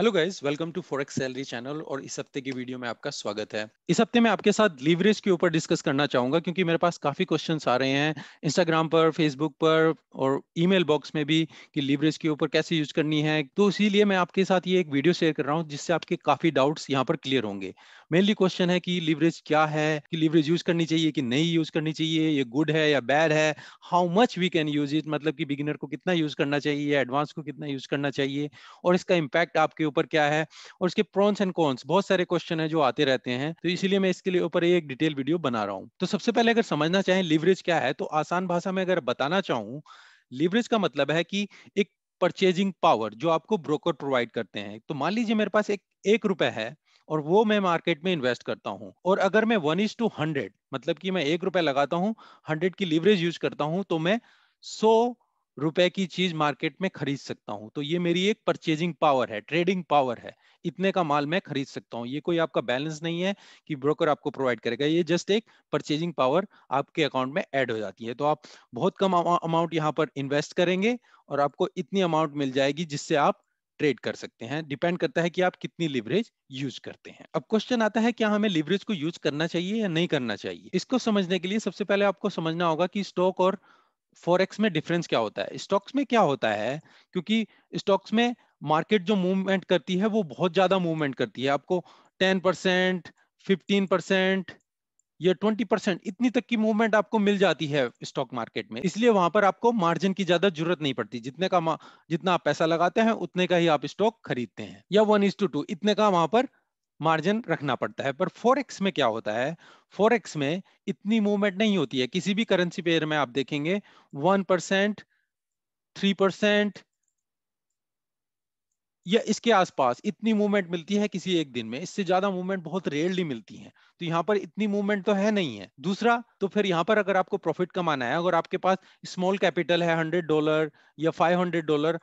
hello guys welcome to forex salary channel और इस हफ्ते की वीडियो में आपका स्वागत है इस हफ्ते मैं आपके साथ लीवरेज के ऊपर डिस्कस करना चाहूंगा क्योंकि मेरे पास काफी क्वेश्चन आ रहे हैं इंस्टाग्राम पर फेसबुक पर और ईमेल बॉक्स में भी कि लीवरेज के ऊपर कैसे यूज करनी है तो इसीलिए मैं आपके साथ ये एक वीडियो शेयर कर रहा हूँ जिससे आपके काफी डाउट्स यहाँ पर क्लियर होंगे मेनली क्वेश्चन है कि लिवरेज क्या है कि लिवरेज यूज करनी चाहिए कि नहीं यूज करनी चाहिए ये गुड है या बैड है how much we can use it मतलब कि बिगिनर को कितना यूज करना चाहिए एडवांस को कितना यूज करना चाहिए और इसका इम्पैक्ट आपके ऊपर क्या है और इसके प्रॉन्स एंड कॉन्स बहुत सारे क्वेश्चन है जो आते रहते हैं तो इसलिए मैं इसके लिए ऊपर एक डिटेल वीडियो बना रहा हूँ तो सबसे पहले अगर समझना चाहें लिवरेज क्या है तो आसान भाषा में अगर बताना चाहूँ लिवरेज का मतलब है कि एक परचेजिंग पावर जो आपको ब्रोकर प्रोवाइड करते हैं तो मान लीजिए मेरे पास एक एक रुपए है और वो मैं मार्केट में इन्वेस्ट करता हूँ और अगर मैं वन इज टू हंड्रेड मतलब कि मैं एक रुपया लगाता हूँ हंड्रेड की लीवरेज यूज करता हूँ तो मैं सौ रुपए की चीज मार्केट में खरीद सकता हूँ तो ये मेरी एक परचेजिंग पावर है ट्रेडिंग पावर है इतने का माल मैं खरीद सकता हूँ ये कोई आपका बैलेंस नहीं है कि ब्रोकर आपको प्रोवाइड करेगा ये जस्ट एक परचेजिंग पावर आपके अकाउंट में ऐड हो जाती है तो आप बहुत कम अमाउंट यहाँ पर इन्वेस्ट करेंगे और आपको इतनी अमाउंट मिल जाएगी जिससे आप ट्रेड कर सकते हैं डिपेंड करता है कि आप कितनी लिवरेज यूज करते हैं अब क्वेश्चन आता है क्या हमें लिवरेज को यूज करना चाहिए या नहीं करना चाहिए इसको समझने के लिए सबसे पहले आपको समझना होगा कि स्टॉक और फॉरेक्स में डिफरेंस क्या होता है स्टॉक्स में क्या होता है क्योंकि स्टॉक्स में मार्केट जो मूवमेंट करती है वो बहुत ज्यादा मूवमेंट करती है आपको टेन परसेंट फिफ्टीन परसेंट या ट्वेंटी परसेंट इतनी तक की मूवमेंट आपको मिल जाती है स्टॉक मार्केट में इसलिए वहां पर आपको मार्जिन की ज्यादा जरूरत नहीं पड़ती जितने का जितना आप पैसा लगाते हैं उतने का ही आप स्टॉक खरीदते हैं या वन इज टू टू इतने का वहां पर मार्जिन रखना पड़ता है पर फोरेक्स में क्या होता है फोरेक्स में इतनी मूवमेंट नहीं होती है किसी भी करेंसी पेयर में आप देखेंगे वन परसेंट थ्री परसेंट या इसके आसपास इतनी मूवमेंट मिलती है किसी एक दिन में इससे ज्यादा मूवमेंट बहुत रेयरली मिलती है तो यहाँ पर इतनी मूवमेंट तो है नहीं है दूसरा तो फिर यहाँ पर अगर आपको प्रॉफिट कमाना है अगर आपके पास स्मॉल कैपिटल है हंड्रेड डॉलर या फाइव हंड्रेड डॉलर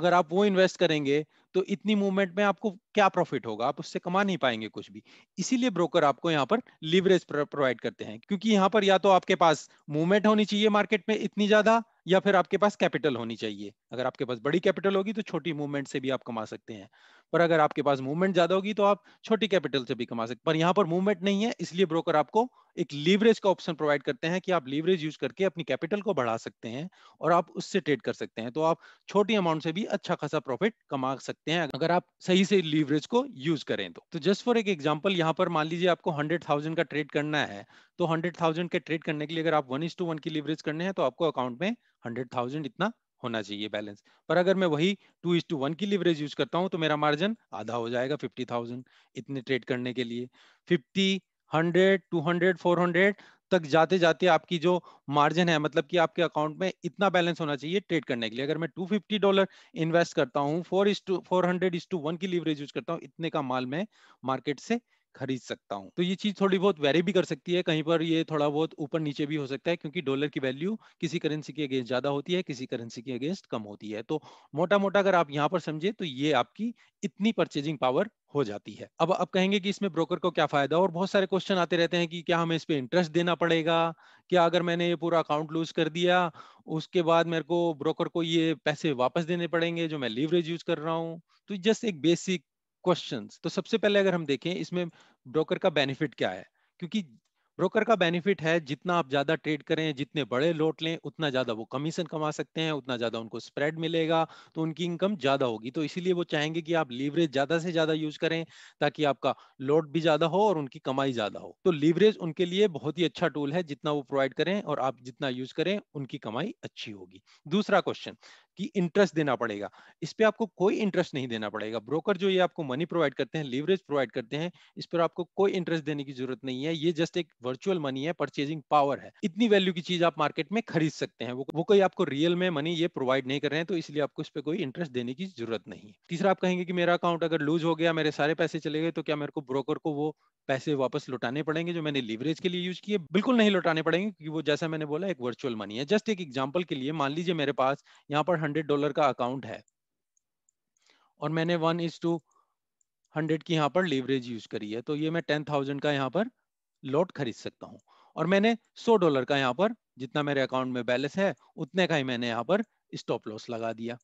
अगर आप वो इन्वेस्ट करेंगे तो इतनी मूवमेंट में आपको क्या प्रॉफिट होगा आप उससे कमा नहीं पाएंगे कुछ भी इसीलिए ब्रोकर आपको यहाँ पर लिवरेज प्रोवाइड करते हैं क्योंकि यहाँ पर या तो आपके पास मूवमेंट होनी चाहिए मार्केट में इतनी ज्यादा या फिर आपके पास कैपिटल होनी चाहिए अगर आपके पास बड़ी कैपिटल होगी तो छोटी मूवमेंट से भी आप कमा सकते हैं पर अगर आपके पास मूवमेंट ज्यादा होगी तो आप छोटी कैपिटल से भी कमा सकते हैं पर यहाँ पर मूवमेंट नहीं है इसलिए ब्रोकर आपको एक लीवरेज का ऑप्शन प्रोवाइड करते हैं कि आप लीवरेज यूज करके अपनी कैपिटल को बढ़ा सकते हैं और आप उससे ट्रेड कर सकते हैं तो आप छोटी अमाउंट से भी अच्छा खासा प्रॉफिट कमा सकते हैं अगर आप सही से लीवरेज को यूज करें तो जस्ट तो फॉर एक एग्जाम्पल यहाँ पर मान लीजिए आपको हंड्रेड थाउजेंड का ट्रेड करना है तो हंड्रेड थाउजेंड के ट्रेड करने के लिए अगर आप वन इज टू वन की लीवरेज करने हैं तो आपको अकाउंट में हंड्रेड थाउजेंड इतना होना चाहिए बैलेंस पर अगर मैं वही टू इज टू वन की लिवरेज यूज करता हूँ तो मेरा मार्जिन आधा हो जाएगा फिफ्टी थाउजेंड इतने ट्रेड करने के लिए fifty hundred two hundred four hundred तक जाते जाते आपकी जो मार्जिन है मतलब कि आपके अकाउंट में इतना बैलेंस होना चाहिए ट्रेड करने के लिए अगर मैं 250 डॉलर इन्वेस्ट करता हूँ four is to four hundred is to one की लीवरेज यूज करता हूं इतने का माल मैं मार्केट से खरीद सकता हूँ तो ये चीज थोड़ी बहुत वेरी भी कर सकती है कहीं पर ये थोड़ा बहुत ऊपर नीचे भी हो सकता है क्योंकि डॉलर की वैल्यू किसी करेंसी के अगेंस्ट ज्यादा होती है किसी करेंसी के अगेंस्ट कम होती है तो मोटा मोटा अगर आप यहाँ पर समझे तो ये आपकी इतनी परचेजिंग पावर हो जाती है अब आप कहेंगे कि इसमें ब्रोकर को क्या फायदा और बहुत सारे क्वेश्चन आते रहते हैं कि क्या हमें इस पर इंटरेस्ट देना पड़ेगा क्या अगर मैंने ये पूरा अकाउंट लूज कर दिया उसके बाद मेरे को ब्रोकर को ये पैसे वापस देने पड़ेंगे जो मैं लीवरेज यूज कर रहा हूँ तो जस्ट एक बेसिक क्वेश्चन तो सबसे पहले अगर हम देखें इसमें ब्रोकर का बेनिफिट क्या है क्योंकि ब्रोकर का बेनिफिट है जितना आप ज्यादा ट्रेड करें जितने बड़े लोट लें उतना ज्यादा वो कमीशन कमा सकते हैं उतना ज्यादा उनको स्प्रेड मिलेगा तो उनकी इनकम ज्यादा होगी तो इसीलिए वो चाहेंगे कि आप लीवरेज ज्यादा से ज्यादा यूज करें ताकि आपका लोट भी ज्यादा हो और उनकी कमाई ज्यादा हो तो लीवरेज उनके लिए बहुत ही अच्छा टूल है जितना वो प्रोवाइड करें और आप जितना यूज करें उनकी कमाई अच्छी होगी दूसरा क्वेश्चन कि इंटरेस्ट देना पड़ेगा इस पर आपको कोई इंटरेस्ट नहीं देना पड़ेगा ब्रोकर जो ये आपको मनी प्रोवाइड करते हैं लीवरेज प्रोवाइड करते हैं इस पर आपको कोई इंटरेस्ट देने की जरूरत नहीं है ये जस्ट एक वर्चुअल मनी है परचेजिंग पावर है इतनी वैल्यू की चीज आप मार्केट में खरीद सकते हैं वो, वो कोई आपको रियल में मनी ये प्रोवाइड नहीं कर रहे हैं तो इसलिए आपको इस पर कोई इंटरेस्ट देने की जरूरत नहीं है तीसरा आप कहेंगे कि मेरा अकाउंट अगर लूज हो गया मेरे सारे पैसे चले गए तो क्या मेरे को ब्रोकर को वो पैसे वापस लौटाने पड़ेंगे जो मैंने लीवरेज के लिए यूज किए बिल्कुल नहीं लौटाने पड़ेंगे क्योंकि वो जैसा मैंने बोला एक वर्चुअल मनी है जस्ट एक एग्जाम्पल के लिए मान लीजिए मेरे पास यहाँ पर हंड्रेड डॉलर का अकाउंट है और मैंने वन इज टू हंड्रेड की यहाँ पर लीवरेज यूज करी है तो ये मैं टेन थाउजेंड का यहाँ पर लॉट खरीद सकता हूँ और मैंने सौ डॉलर का यहाँ पर जितना मेरे अकाउंट में बैलेंस है उतने का ही मैंने यहाँ पर स्टॉप लॉस लगा दिया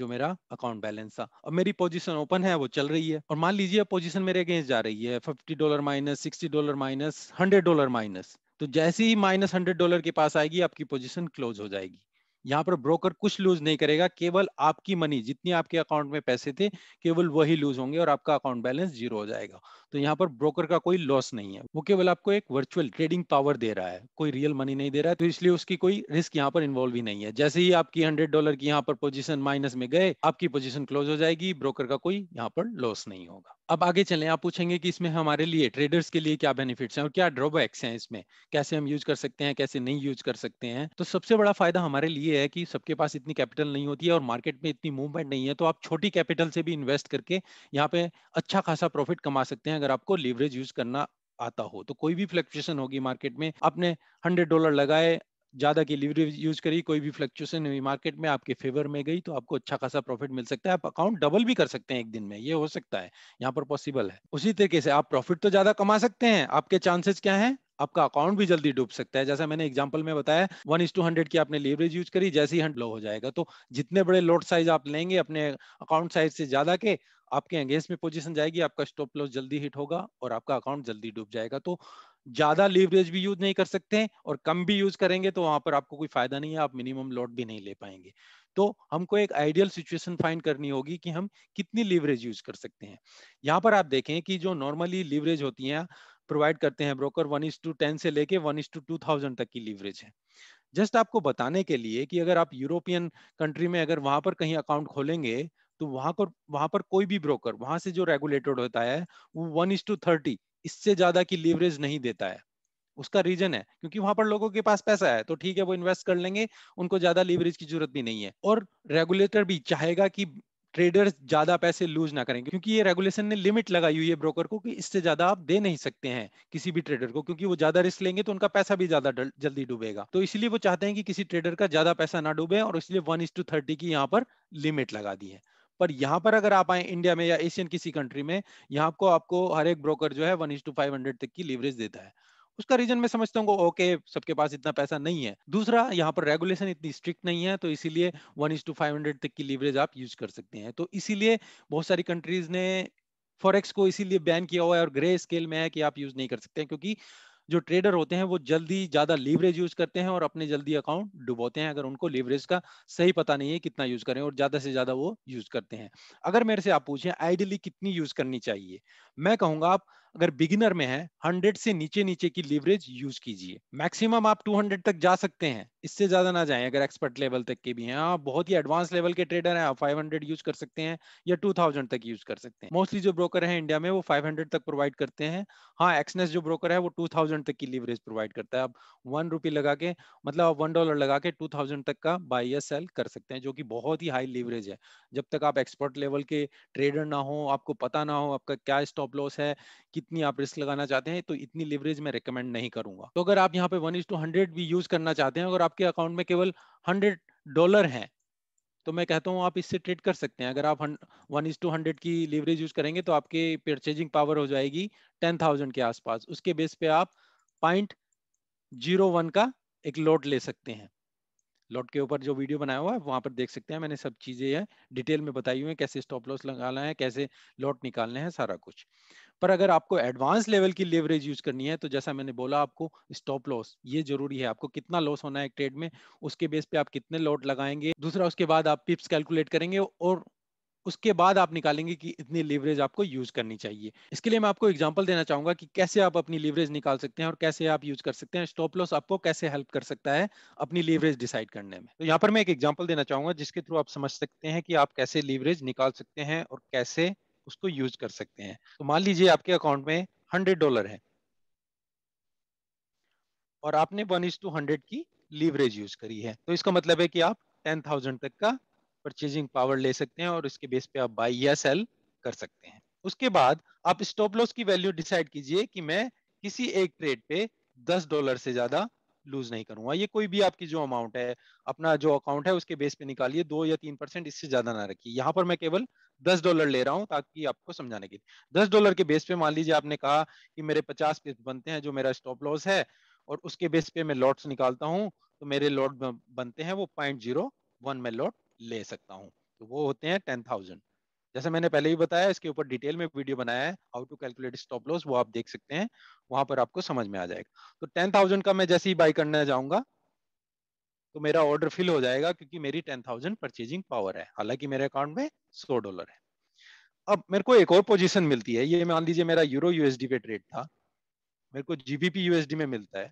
जो मेरा अकाउंट बैलेंस था अब मेरी पोजीशन ओपन है वो चल रही है और मान लीजिए पोजीशन मेरे अगेंस्ट जा रही है fifty dollar minus sixty dollar minus hundred dollar minus तो जैसे ही माइनस हंड्रेड डॉलर के पास आएगी आपकी पोजीशन क्लोज हो जाएगी यहाँ पर ब्रोकर कुछ लूज नहीं करेगा केवल आपकी मनी जितनी आपके अकाउंट में पैसे थे केवल वही लूज होंगे और आपका अकाउंट बैलेंस जीरो हो जाएगा तो यहाँ पर ब्रोकर का कोई लॉस नहीं है वो केवल आपको एक वर्चुअल ट्रेडिंग पावर दे रहा है कोई रियल मनी नहीं दे रहा है तो इसलिए उसकी कोई रिस्क यहाँ पर इन्वॉल्व ही नहीं है जैसे ही आपकी हंड्रेड डॉलर की यहाँ पर पोजिशन माइनस में गए आपकी पोजिशन क्लोज हो जाएगी ब्रोकर का कोई यहाँ पर लॉस नहीं होगा अब आगे चलें आप पूछेंगे कि इसमें हमारे लिए ट्रेडर्स के लिए क्या बेनिफिट्स हैं और क्या ड्रॉबैक्स हैं इसमें कैसे हम यूज कर सकते हैं कैसे नहीं यूज कर सकते हैं तो सबसे बड़ा फायदा हमारे लिए है कि सबके पास इतनी कैपिटल नहीं होती है और मार्केट में इतनी मूवमेंट नहीं है तो आप छोटी कैपिटल से भी इन्वेस्ट करके यहाँ पे अच्छा खासा प्रॉफिट कमा सकते हैं अगर आपको लीवरेज यूज करना आता हो तो कोई भी फ्लक्चुएशन होगी मार्केट में आपने हंड्रेड डॉलर लगाए ज़्यादा की लिवरेज यूज करी कोई भी फ्लक्चुएशन हुई मार्केट में आपके फेवर में गई तो आपको अच्छा खासा प्रॉफिट मिल सकता है आप अकाउंट डबल भी कर सकते हैं एक दिन में ये हो सकता है यहाँ पर पॉसिबल है उसी तरीके से आप प्रॉफिट तो ज़्यादा कमा सकते हैं आपके चांसेस क्या है आपका अकाउंट भी जल्दी डूब सकता है जैसा मैंने एग्जाम्पल में बताया वन इज टू हंड्रेड की आपने लीवरेज यूज करी जैसे ही हंड लो हो जाएगा तो जितने बड़े लोड साइज आप लेंगे अपने अकाउंट साइज से ज्यादा के आपके अंगेज में पोजीशन जाएगी आपका स्टॉप लॉस जल्दी हिट होगा और आपका अकाउंट जल्दी डूब जाएगा तो ज्यादा लीवरेज भी यूज नहीं कर सकते और कम भी यूज करेंगे तो वहां पर आपको कोई फायदा नहीं है आप मिनिमम लोड भी नहीं ले पाएंगे तो हमको एक आइडियल सिचुएशन फाइंड करनी होगी कि हम कितनी लीवरेज यूज कर सकते हैं यहाँ पर आप देखें कि जो नॉर्मली लीवरेज होती है प्रोवाइड करते हैं broker one is to ten से लेके one is to two thousand तक की लीवरेज है जस्ट आपको बताने के लिए कि अगर आप यूरोपियन कंट्री में अगर वहां पर कहीं अकाउंट खोलेंगे तो वहां पर वहां पर कोई भी ब्रोकर वहां से जो रेगुलेटेड होता है वो वन इज टू थर्टी इससे ज्यादा की लीवरेज नहीं देता है उसका रीजन है क्योंकि वहां पर लोगों के पास पैसा है तो ठीक है वो इन्वेस्ट कर लेंगे उनको ज्यादा लीवरेज की जरूरत भी नहीं है और रेगुलेटर भी चाहेगा कि ट्रेडर्स ज्यादा पैसे लूज ना करें क्योंकि ये रेगुलेशन ने लिमिट लगाई हुई है ब्रोकर को कि इससे ज्यादा आप दे नहीं सकते हैं किसी भी ट्रेडर को क्योंकि वो ज्यादा रिस्क लेंगे तो उनका पैसा भी ज्यादा जल्दी डूबेगा तो इसलिए वो चाहते हैं कि किसी ट्रेडर का ज्यादा पैसा ना डूबे और इसलिए वन इज टू थर्टी की यहाँ पर लिमिट लगा दी है पर यहाँ पर अगर आप आए इंडिया में या एशियन किसी कंट्री में यहाँ को आपको हर एक ब्रोकर जो है one is to five hundred तक की लीवरेज देता है उसका रीजन मैं समझता हूँ ओके सबके पास इतना पैसा नहीं है दूसरा यहाँ पर रेगुलेशन इतनी स्ट्रिक्ट नहीं है तो इसीलिए one is to five hundred तक की लीवरेज आप यूज कर सकते हैं तो इसीलिए बहुत सारी कंट्रीज ने फॉरेक्स को इसीलिए बैन किया हुआ है और ग्रे स्केल में है कि आप यूज नहीं कर सकते हैं क्योंकि जो ट्रेडर होते हैं वो जल्दी ज्यादा लीवरेज यूज करते हैं और अपने जल्दी अकाउंट डुबोते हैं अगर उनको लीवरेज का सही पता नहीं है कितना यूज करें और ज्यादा से ज्यादा वो यूज करते हैं अगर मेरे से आप पूछें आइडियली कितनी यूज करनी चाहिए मैं कहूंगा आप अगर बिगिनर में है 100 से नीचे नीचे की लीवरेज यूज कीजिए मैक्सिमम आप 200 तक जा सकते हैं इससे ज्यादा ना जाएं अगर एक्सपर्ट लेवल तक के भी हैं आप हाँ, बहुत ही एडवांस लेवल के ट्रेडर हैं आप 500 यूज कर सकते हैं या 2000 तक यूज कर सकते हैं मोस्टली जो ब्रोकर है इंडिया में वो 500 तक प्रोवाइड करते हैं हाँ एक्सनेस जो ब्रोकर है वो 2000 तक की लीवरेज प्रोवाइड करता है आप वन रुपी लगा के मतलब आप वन डॉलर लगा के टू तक का बाई या सेल कर सकते हैं जो की बहुत ही हाई लीवरेज है जब तक आप एक्सपर्ट लेवल के ट्रेडर ना हो आपको पता ना हो आपका क्या स्टॉप लॉस है कि कितनी आप रिस्क लगाना चाहते हैं तो इतनी लिवरेज में रिकमेंड नहीं करूंगा तो अगर आप यहाँ पे वन इज टू हंड्रेड भी यूज करना चाहते हैं अगर आपके अकाउंट में केवल हंड्रेड डॉलर है तो मैं कहता हूँ आप इससे ट्रेड कर सकते हैं अगर आप वन इज टू हंड्रेड की लीवरेज यूज करेंगे तो आपके परचेजिंग पावर हो जाएगी टेन थाउजेंड के आसपास उसके बेस पे आप पॉइंट जीरो वन का एक लोट ले सकते हैं लॉट के ऊपर जो वीडियो बनाया हुआ है वहाँ पर देख सकते हैं मैंने सब चीज़ें है डिटेल में बताई हुई है कैसे स्टॉप लॉस लगाना है कैसे लॉट निकालने हैं सारा कुछ पर अगर आपको एडवांस लेवल की लेवरेज यूज करनी है तो जैसा मैंने बोला आपको स्टॉप लॉस ये जरूरी है आपको कितना लॉस होना है एक ट्रेड में उसके बेस पे आप कितने लॉट लगाएंगे दूसरा उसके बाद आप पिप्स कैलकुलेट करेंगे और उसके बाद आप निकालेंगे कि इतनी लीवरेज आपको यूज करनी चाहिए इसके लिए मैं आपको एग्जाम्पल देना चाहूंगा कि कैसे आप अपनी लीवरेज निकाल सकते हैं और कैसे आप यूज कर सकते हैं स्टॉप लॉस आपको कैसे हेल्प कर सकता है अपनी लीवरेज डिसाइड करने में तो यहाँ पर मैं एक एग्जाम्पल देना चाहूंगा जिसके थ्रू आप समझ सकते हैं कि आप कैसे लीवरेज निकाल सकते हैं और कैसे उसको यूज कर सकते हैं तो मान लीजिए आपके अकाउंट में हंड्रेड डॉलर है और आपने वन इज टू हंड्रेड की लीवरेज यूज करी है तो इसका मतलब है कि आप टेन थाउजेंड तक का परचेजिंग पावर ले सकते हैं और उसके बेस पे आप बाई या सेल कर सकते हैं उसके बाद आप स्टॉप लॉस की वैल्यू डिसाइड कीजिए कि मैं किसी एक ट्रेड पे दस डॉलर से ज्यादा लूज नहीं करूंगा ये कोई भी आपकी जो अमाउंट है अपना जो अकाउंट है उसके बेस पे निकालिए दो या तीन परसेंट इससे ज्यादा ना रखिए यहाँ पर मैं केवल दस डॉलर ले रहा हूँ ताकि आपको समझाने के लिए दस डॉलर के बेस पे मान लीजिए आपने कहा कि मेरे पचास पीस बनते हैं जो मेरा स्टॉप लॉस है और उसके बेस पे मैं लॉट्स निकालता हूँ तो मेरे लॉट बनते हैं वो पॉइंट जीरो वन में लॉट ले सकता हूँ तो वो होते हैं टेन थाउजेंड जैसे मैंने पहले भी बताया इसके ऊपर डिटेल में वीडियो बनाया है how to calculate stop loss वो आप देख सकते हैं वहां पर आपको समझ में आ जाएगा तो टेन थाउजेंड का मैं जैसे ही बाई करने जाऊंगा तो मेरा ऑर्डर फिल हो जाएगा क्योंकि मेरी टेन थाउजेंड परचेजिंग पावर है हालांकि मेरे अकाउंट में सौ डॉलर है अब मेरे को एक और पोजिशन मिलती है ये मान लीजिए मेरा यूरो यूएसडी पे ट्रेड था मेरे को जीबीपी यूएसडी में मिलता है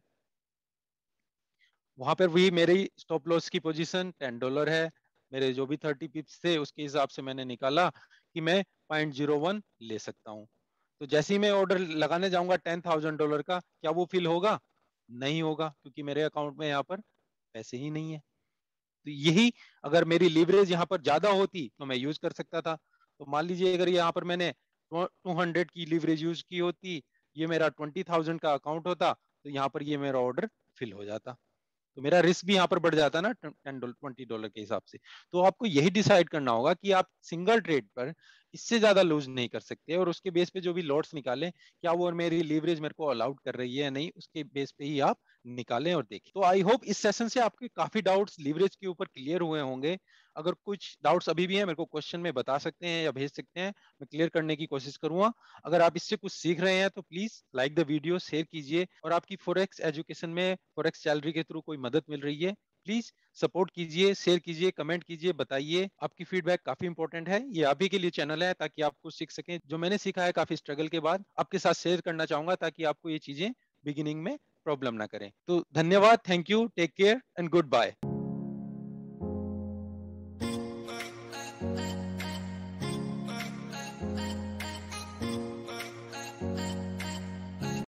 वहां पर भी मेरी स्टॉप लॉस की पोजिशन टेन डॉलर है मेरे जो भी थर्टी पिप्स थे उसके हिसाब से मैंने निकाला कि मैं पॉइंट जीरो वन ले सकता हूँ तो जैसे ही मैं ऑर्डर लगाने जाऊंगा टेन थाउजेंड डॉलर का क्या वो फिल होगा नहीं होगा क्योंकि मेरे अकाउंट में यहाँ पर पैसे ही नहीं है तो यही अगर मेरी लिवरेज यहाँ पर ज्यादा होती तो मैं यूज कर सकता था तो मान लीजिए अगर यहाँ पर मैंने टू हंड्रेड की लिवरेज यूज की होती ये मेरा ट्वेंटी थाउजेंड का अकाउंट होता तो यहाँ पर ये मेरा ऑर्डर फिल हो जाता तो मेरा रिस्क भी यहाँ पर बढ़ जाता है ना टेन ट्वेंटी डॉलर के हिसाब से तो आपको यही डिसाइड करना होगा कि आप सिंगल ट्रेड पर इससे ज्यादा लूज नहीं कर सकते और उसके बेस पे जो भी लॉट्स निकाले क्या वो मेरी लीवरेज मेरे को अलाउड कर रही है या नहीं उसके बेस पे ही आप निकालें और देखें तो आई होप इस सेशन से आपके काफी डाउट्स लीवरेज के ऊपर क्लियर हुए होंगे अगर कुछ डाउट्स अभी भी हैं मेरे को क्वेश्चन में बता सकते हैं या भेज सकते हैं मैं क्लियर करने की कोशिश करूंगा अगर आप इससे कुछ सीख रहे हैं तो please like the video share कीजिए और आपकी फोरेक्स एजुकेशन में फोरेक्स सैलरी के थ्रू कोई मदद मिल रही है प्लीज सपोर्ट कीजिए शेयर कीजिए कमेंट कीजिए बताइए आपकी फीडबैक काफी इंपॉर्टेंट है ये अभी के लिए चैनल है ताकि आप कुछ सीख सकें जो मैंने सीखा है काफी स्ट्रगल के बाद आपके साथ शेयर करना चाहूंगा ताकि आपको ये चीजें बिगिनिंग में प्रॉब्लम ना करें तो धन्यवाद thank you take care and good bye